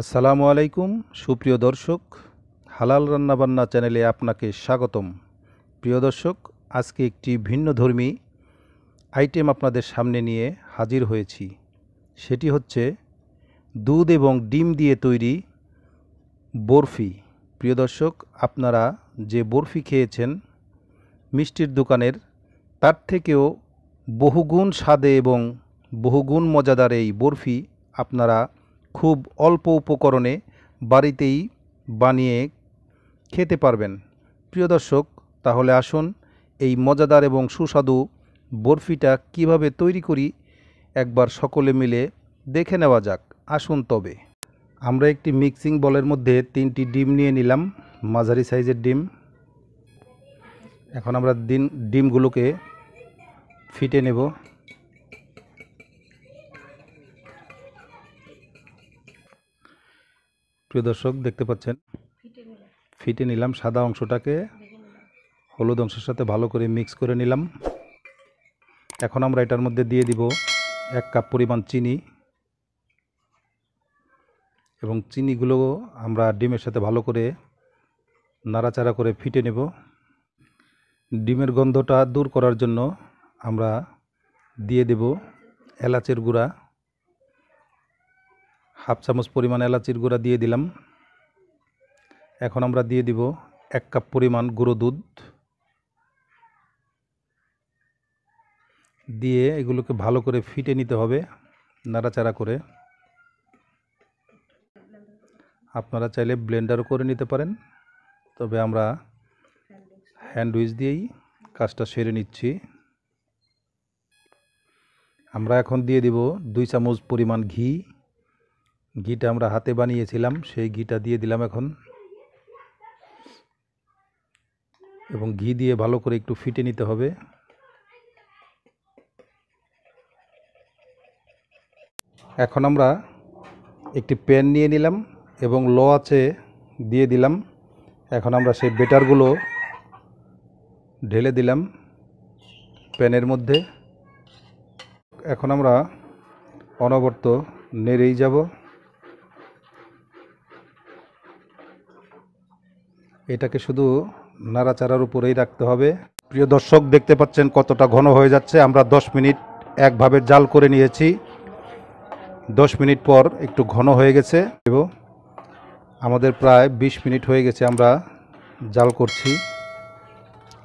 আসসালামু আলাইকুম সুপ্রিয় দর্শক হালাল রান্নাবান্না চ্যানেলে আপনাকে স্বাগতম প্রিয় দর্শক আজকে একটি ভিন্ন ধর্মী আইটেম আপনাদের সামনে নিয়ে হাজির হয়েছি সেটি হচ্ছে দুধ এবং ডিম দিয়ে তৈরি বরফি প্রিয় দর্শক আপনারা যে বরফি খেয়েছেন মিষ্টির দোকানের তার থেকেও বহুগুণ স্বাদে এবং বহুগুণ মজাদার এই বরফি আপনারা খুব অল্প উপকরণে বাড়িতেই বানিয়ে খেতে পারবেন প্রিয় দর্শক তাহলে আসুন এই মজাদার এবং সুস্বাদু বরফিটা কিভাবে তৈরি করি একবার সকলে মিলে দেখে নেওয়া যাক আসুন তবে আমরা একটি মিক্সিং বলের মধ্যে তিনটি ডিম নিয়ে নিলাম মাঝারি সাইজের ডিম এখন আমরা দিন ডিমগুলোকে ফিটে নেব প্রিয় দর্শক দেখতে পাচ্ছেন ফিটে নিলাম সাদা অংশটাকে হলুদ অংশের সাথে ভালো করে মিক্স করে নিলাম এখন আমরা এটার মধ্যে দিয়ে দিব এক কাপ পরিমাণ চিনি এবং চিনিগুলো আমরা ডিমের সাথে ভালো করে নাড়াচাড়া করে ফিটে নেব ডিমের গন্ধটা দূর করার জন্য আমরা দিয়ে দেব এলাচের গুঁড়া হাফ চামচ পরিমাণ এলাচির গুঁড়া দিয়ে দিলাম এখন আমরা দিয়ে দিব এক কাপ পরিমাণ গুঁড়ো দুধ দিয়ে এগুলোকে ভালো করে ফিটে নিতে হবে নাড়াচাড়া করে আপনারা চাইলে ব্লেন্ডারও করে নিতে পারেন তবে আমরা হ্যান্ড উইচ দিয়েই কাজটা সেরে নিচ্ছি আমরা এখন দিয়ে দিব দুই চামচ পরিমাণ ঘি ঘিটা আমরা হাতে বানিয়েছিলাম সেই ঘিটা দিয়ে দিলাম এখন এবং ঘি দিয়ে ভালো করে একটু ফিটে নিতে হবে এখন আমরা একটি প্যান নিয়ে নিলাম এবং লো আছে দিয়ে দিলাম এখন আমরা সেই বেটারগুলো ঢেলে দিলাম প্যানের মধ্যে এখন আমরা অনবর্ত নেড়েই যাব এটাকে শুধু নাড়াচাড়ার উপরেই রাখতে হবে প্রিয় দর্শক দেখতে পাচ্ছেন কতটা ঘন হয়ে যাচ্ছে আমরা দশ মিনিট একভাবে জাল করে নিয়েছি দশ মিনিট পর একটু ঘন হয়ে গেছে এবং আমাদের প্রায় 20 মিনিট হয়ে গেছে আমরা জাল করছি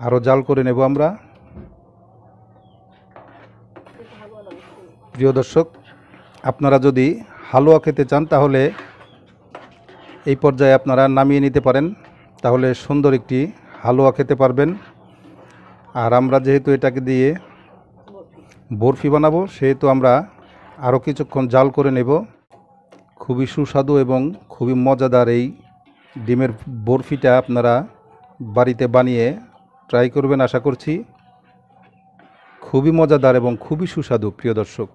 আরও জাল করে নেব আমরা প্রিয় দর্শক আপনারা যদি হালুয়া খেতে চান তাহলে এই পর্যায়ে আপনারা নামিয়ে নিতে পারেন তাহলে সুন্দর একটি হালুয়া খেতে পারবেন আর আমরা যেহেতু এটাকে দিয়ে বরফি বানাবো সেহেতু আমরা আরও কিছুক্ষণ জাল করে নেব খুবই সুস্বাদু এবং খুবই মজাদার এই ডিমের বরফিটা আপনারা বাড়িতে বানিয়ে ট্রাই করবেন আশা করছি খুবই মজাদার এবং খুবই সুস্বাদু প্রিয় দর্শক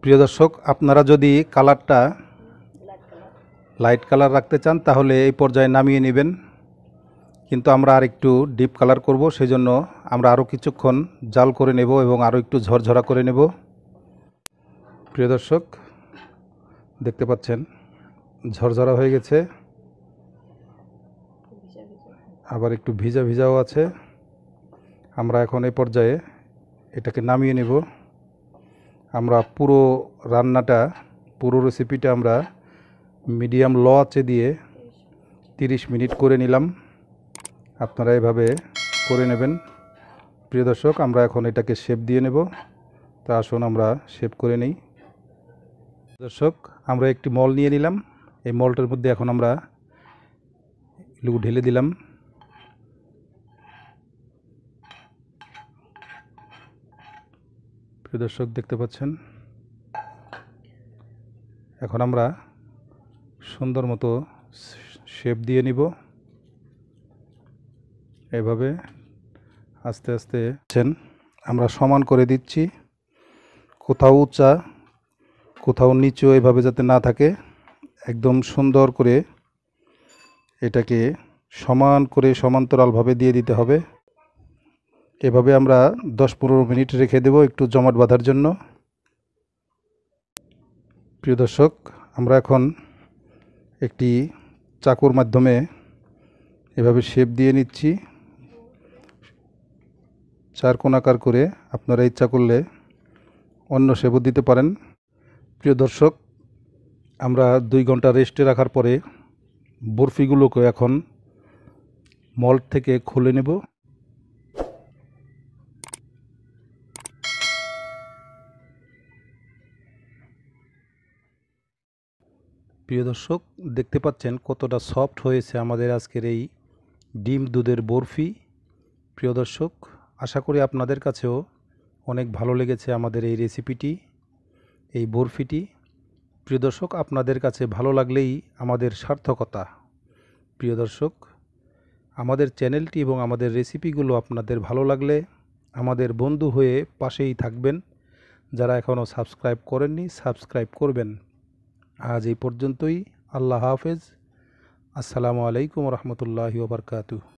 প্রিয় দর্শক আপনারা যদি কালারটা লাইট কালার রাখতে চান তাহলে এই পর্যায়ে নামিয়ে নেবেন কিন্তু আমরা আর একটু ডিপ কালার করব সেই জন্য আমরা আরও কিছুক্ষণ জাল করে নেব এবং আরও একটু ঝরঝরা করে নেব প্রিয় দর্শক দেখতে পাচ্ছেন ঝরঝরা হয়ে গেছে আবার একটু ভিজা ভিজাও আছে আমরা এখন এই পর্যায়ে এটাকে নামিয়ে নেব আমরা পুরো রান্নাটা পুরো রেসিপিটা আমরা মিডিয়াম ল আছে দিয়ে 30 মিনিট করে নিলাম আপনারা এভাবে করে নেবেন প্রিয় দর্শক আমরা এখন এটাকে শেপ দিয়ে নেব তা আসুন আমরা শেপ করে নেই দর্শক আমরা একটি মল নিয়ে নিলাম এই মলটার মধ্যে এখন আমরা লু ঢেলে দিলাম প্রিয় দর্শক দেখতে পাচ্ছেন এখন আমরা সুন্দর মতো শেপ দিয়ে নিব এভাবে আস্তে আস্তে আমরা সমান করে দিচ্ছি কোথাও উঁচা কোথাও নিচু এভাবে যাতে না থাকে একদম সুন্দর করে এটাকে সমান করে সমান্তরালভাবে দিয়ে দিতে হবে এভাবে আমরা দশ পনেরো মিনিট রেখে দেব একটু জমাট বাঁধার জন্য প্রিয় দর্শক আমরা এখন একটি চাকুর মাধ্যমে এভাবে শেপ দিয়ে নিচ্ছি চার কোনাকার করে আপনারা ইচ্ছা করলে অন্য শেপও দিতে পারেন প্রিয় দর্শক আমরা দুই ঘন্টা রেস্টে রাখার পরে বরফিগুলোকে এখন মল থেকে খুলে নেব প্রিয় দর্শক দেখতে পাচ্ছেন কতটা সফট হয়েছে আমাদের আজকের এই ডিম দুধের বরফি প্রিয় দর্শক আশা করি আপনাদের কাছেও অনেক ভালো লেগেছে আমাদের এই রেসিপিটি এই বরফিটি প্রিয় দর্শক আপনাদের কাছে ভালো লাগলেই আমাদের সার্থকতা প্রিয় দর্শক আমাদের চ্যানেলটি এবং আমাদের রেসিপিগুলো আপনাদের ভালো লাগলে আমাদের বন্ধু হয়ে পাশেই থাকবেন যারা এখনও সাবস্ক্রাইব করেননি সাবস্ক্রাইব করবেন আজ এই পর্যন্তই আল্লাহ হাফেজ আসসালামু আলাইকুম রহমতুল্লাহ ওবরকাতু